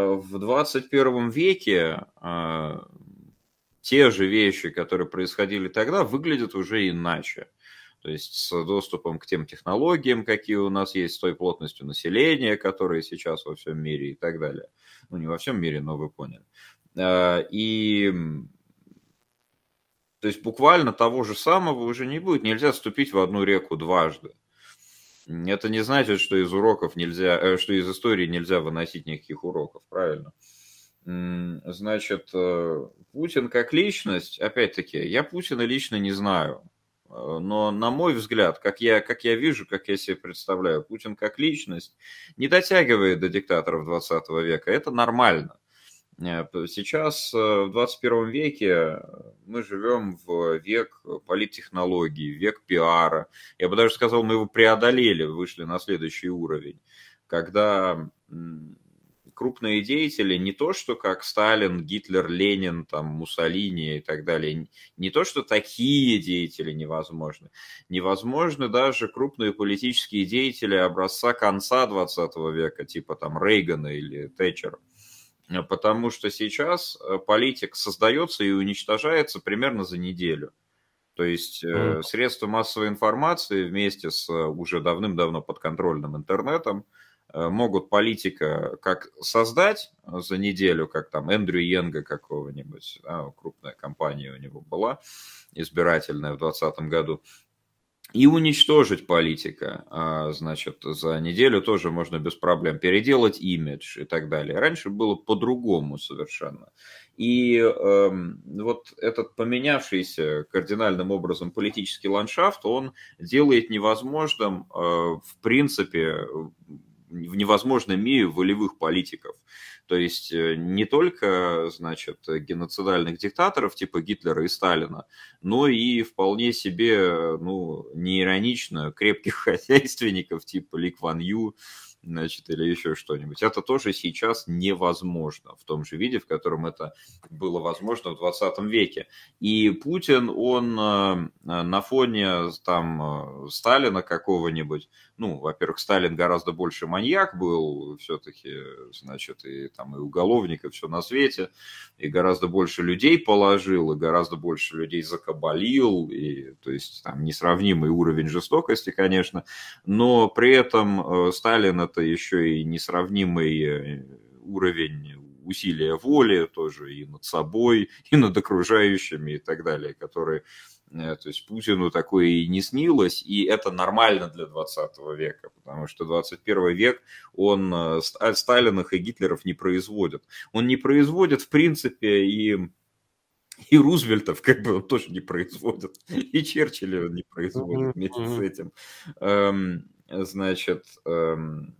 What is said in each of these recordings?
Э, в 21 веке э, те же вещи, которые происходили тогда, выглядят уже иначе. То есть с доступом к тем технологиям, какие у нас есть, с той плотностью населения, которые сейчас во всем мире и так далее. Ну, не во всем мире, но вы поняли. Э, и то есть буквально того же самого уже не будет. Нельзя вступить в одну реку дважды. Это не значит, что из уроков нельзя, э, что из истории нельзя выносить никаких уроков, правильно? Значит, э, Путин как личность, опять-таки, я Путина лично не знаю, э, но на мой взгляд, как я, как я вижу, как я себе представляю, Путин как личность не дотягивает до диктаторов 20 века. Это нормально. Э, сейчас э, в 21 веке мы живем в век политтехнологий, век пиара. Я бы даже сказал, мы его преодолели, вышли на следующий уровень, когда крупные деятели не то, что как Сталин, Гитлер, Ленин, там, Муссолини и так далее, не то, что такие деятели невозможны. Невозможны даже крупные политические деятели образца конца 20 века, типа там Рейгана или Тэтчера. Э, потому что сейчас э, политик создается и уничтожается примерно за неделю. То есть mm. средства массовой информации вместе с уже давным-давно подконтрольным интернетом могут политика как создать за неделю, как там Эндрю Йенга какого-нибудь, да, крупная компания у него была избирательная в 2020 году, и уничтожить политика, а, значит, за неделю тоже можно без проблем переделать имидж и так далее. Раньше было по-другому совершенно. И э, вот этот поменявшийся кардинальным образом политический ландшафт, он делает невозможным, э, в принципе, в невозможном мире волевых политиков. То есть э, не только, значит, геноцидальных диктаторов типа Гитлера и Сталина, но и вполне себе, ну, неиронично, крепких хозяйственников типа Лик Ван Ю, значит, или еще что-нибудь. Это тоже сейчас невозможно в том же виде, в котором это было возможно в 20 веке. И Путин, он э, на фоне там э, Сталина какого-нибудь, ну, во-первых, Сталин гораздо больше маньяк был все-таки, значит, и там и уголовник, и все на свете, и гораздо больше людей положил, и гораздо больше людей закабалил, и, то есть, там, несравнимый уровень жестокости, конечно, но при этом э, Сталин это еще и несравнимый э, уровень усилия воли тоже и над собой, и над окружающими и так далее, которые э, то есть Путину такое и не снилось, и это нормально для 20 века, потому что 21 век он э, э, Сталинах и Гитлеров не производит. Он не производит, в принципе, и и Рузвельтов как бы он тоже не производит, и Черчилля он не производит вместе с этим. Эм, значит, эм,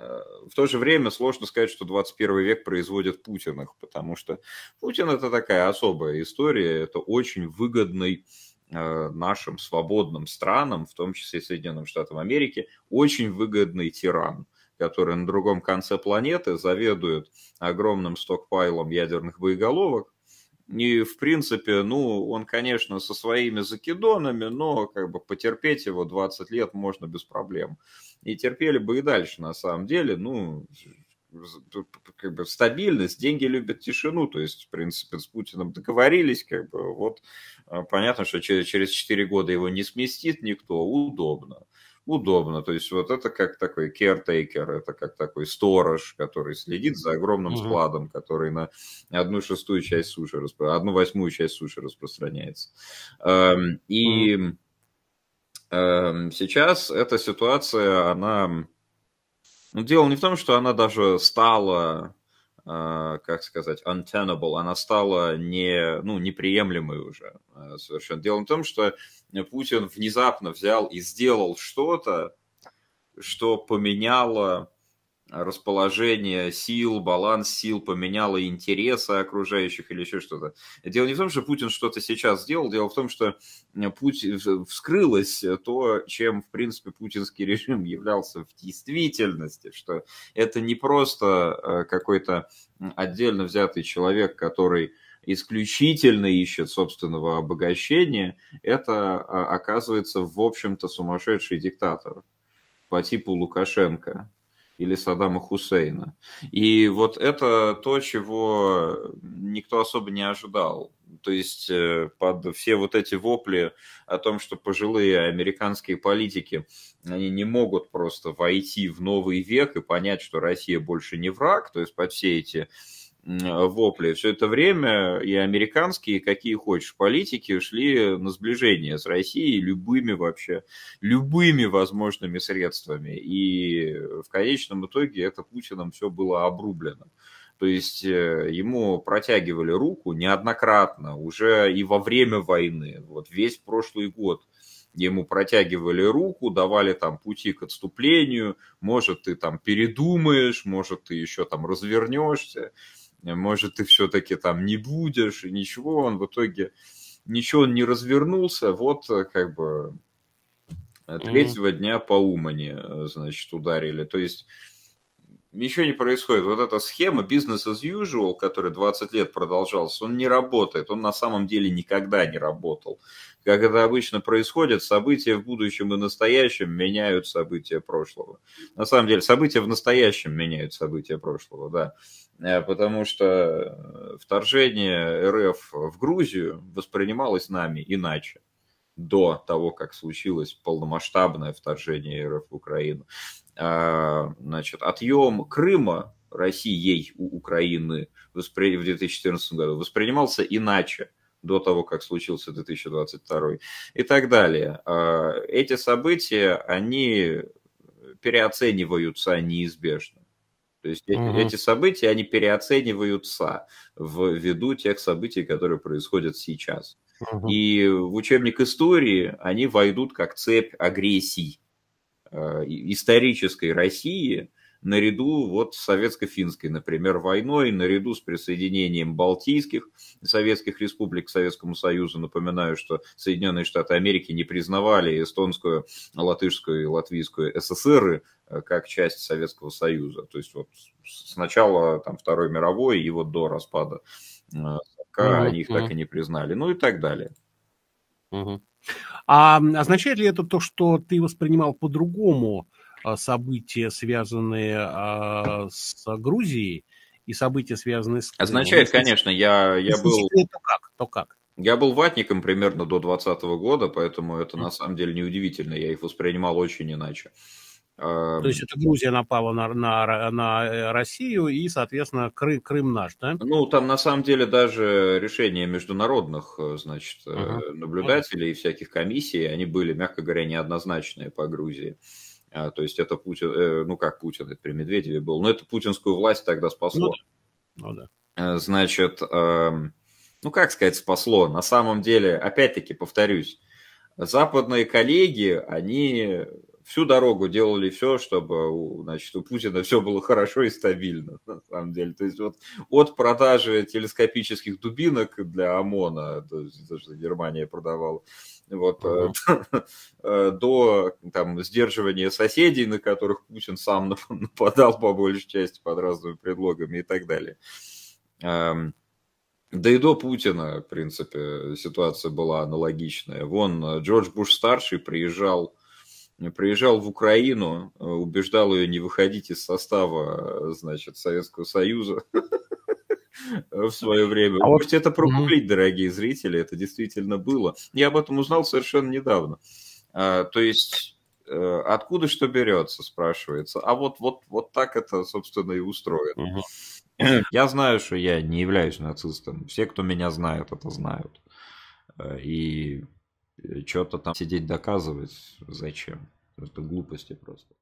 в то же время сложно сказать, что 21 век производит Путиных, потому что Путин это такая особая история, это очень выгодный э, нашим свободным странам, в том числе Соединенным Штатам Америки, очень выгодный тиран который на другом конце планеты заведует огромным стокпайлом ядерных боеголовок, и, в принципе, ну, он, конечно, со своими закидонами, но как бы потерпеть его 20 лет можно без проблем. И терпели бы и дальше, на самом деле, ну, как бы стабильность, деньги любят тишину, то есть, в принципе, с Путиным договорились, как бы, вот, а, понятно, что через, через 4 года его не сместит никто, удобно удобно. То есть вот это как такой caretaker, это как такой сторож, который следит за огромным угу. складом, который на одну шестую часть суши, распро... одну восьмую часть суши распространяется. Эм, и угу. сейчас эта ситуация, она... Ну, дело не в том, что она даже стала э, как сказать, untenable, она стала не, ну, неприемлемой уже. Э, совершенно. Дело в том, что Путин внезапно взял и сделал что-то, что поменяло расположение сил, баланс сил, поменяло интересы окружающих или еще что-то. Дело не в том, что Путин что-то сейчас сделал, дело в том, что Путин вскрылось то, чем, в принципе, путинский режим являлся в действительности, что это не просто э, какой-то отдельно взятый человек, который исключительно ищет собственного обогащения, это а, оказывается, в общем-то, сумасшедший диктатор по типу Лукашенко или Саддама Хусейна. И вот это то, чего никто особо не ожидал. То есть э, под все вот эти вопли о том, что пожилые американские политики, они не могут просто войти в новый век и понять, что Россия больше не враг, то есть под все эти Э, вопли. Все это время и американские, и какие хочешь политики шли на сближение с Россией любыми вообще, любыми возможными средствами. И в конечном итоге это Путиным все было обрублено. То есть э, ему протягивали руку неоднократно, уже и во время войны, вот весь прошлый год ему протягивали руку, давали там пути к отступлению, может ты там передумаешь, может ты еще там развернешься может, ты все-таки там не будешь, и ничего, он в итоге, ничего он не развернулся, вот э, как бы э, третьего mm-hmm. дня по умани, э, значит, ударили. То есть ничего не происходит. Вот эта схема бизнес as usual, который 20 лет продолжалась, он не работает, он на самом деле никогда не работал. Как это обычно происходит, события в будущем и настоящем меняют события прошлого. На самом деле, события в настоящем меняют события прошлого, да э, потому что э, вторжение РФ в Грузию воспринималось нами иначе до того, как случилось полномасштабное вторжение РФ в Украину. А, значит, отъем Крыма Россией у Украины в 2014 году воспринимался иначе до того, как случился 2022 и так далее. А, эти события, они переоцениваются неизбежно. То есть угу. Э, эти, эти события, они переоцениваются ввиду тех событий, которые происходят сейчас. Угу. И в учебник истории они войдут как цепь агрессий Э, исторической России наряду вот с советско-финской, например, войной, наряду с присоединением Балтийских советских республик к Советскому Союзу. Напоминаю, что Соединенные Штаты Америки не признавали эстонскую, латышскую и латвийскую СССР э, как часть Советского Союза. То есть вот с начала там, Второй мировой и вот до распада э, ну СССР они их так и не признали. Ну и так далее. А означает ли это то, что ты воспринимал по-другому а, события, связанные а, с Грузией, и события, связанные с... Э, означает, конечно, я, я был... То как? То как? Я был ватником примерно до 2020 года, поэтому это на самом деле неудивительно. Я их воспринимал очень иначе. mm Эм, то есть это Грузия напала на, на, на э, Россию и, соответственно, Крым, Крым наш, да? Ну, там на самом деле даже решения международных, э, значит, uh-huh. наблюдателей и всяких комиссий, они были, мягко говоря, неоднозначные по Грузии. А, то есть это Путин, ну как Путин, это при Медведеве был, но это путинскую власть тогда спасло. Ну, да. Ну, да. Значит, эм, ну как сказать, спасло. На самом деле, опять-таки повторюсь, западные коллеги, они всю дорогу делали все, чтобы значит, у Путина все было хорошо и стабильно, на самом деле. То есть вот от продажи телескопических дубинок для ОМОНа, то есть, что Германия продавала, вот, э, э, до там, сдерживания соседей, на которых Путин сам нападал по большей части под разными предлогами и так далее. Эм, да и до Путина, в принципе, ситуация была аналогичная. Вон э, Джордж Буш-старший приезжал приезжал в Украину, э, убеждал ее не выходить из состава, э, значит, Советского Союза в свое время. А Можете вот... это прогуглить, дорогие зрители, это действительно было. Я об этом узнал совершенно недавно. А, то есть э, откуда что берется, спрашивается. А вот, вот, вот так это, собственно, и устроено. Я знаю, что я не являюсь нацистом. Все, кто меня знает, это знают. И что-то там сидеть доказывать, зачем? Это глупости просто.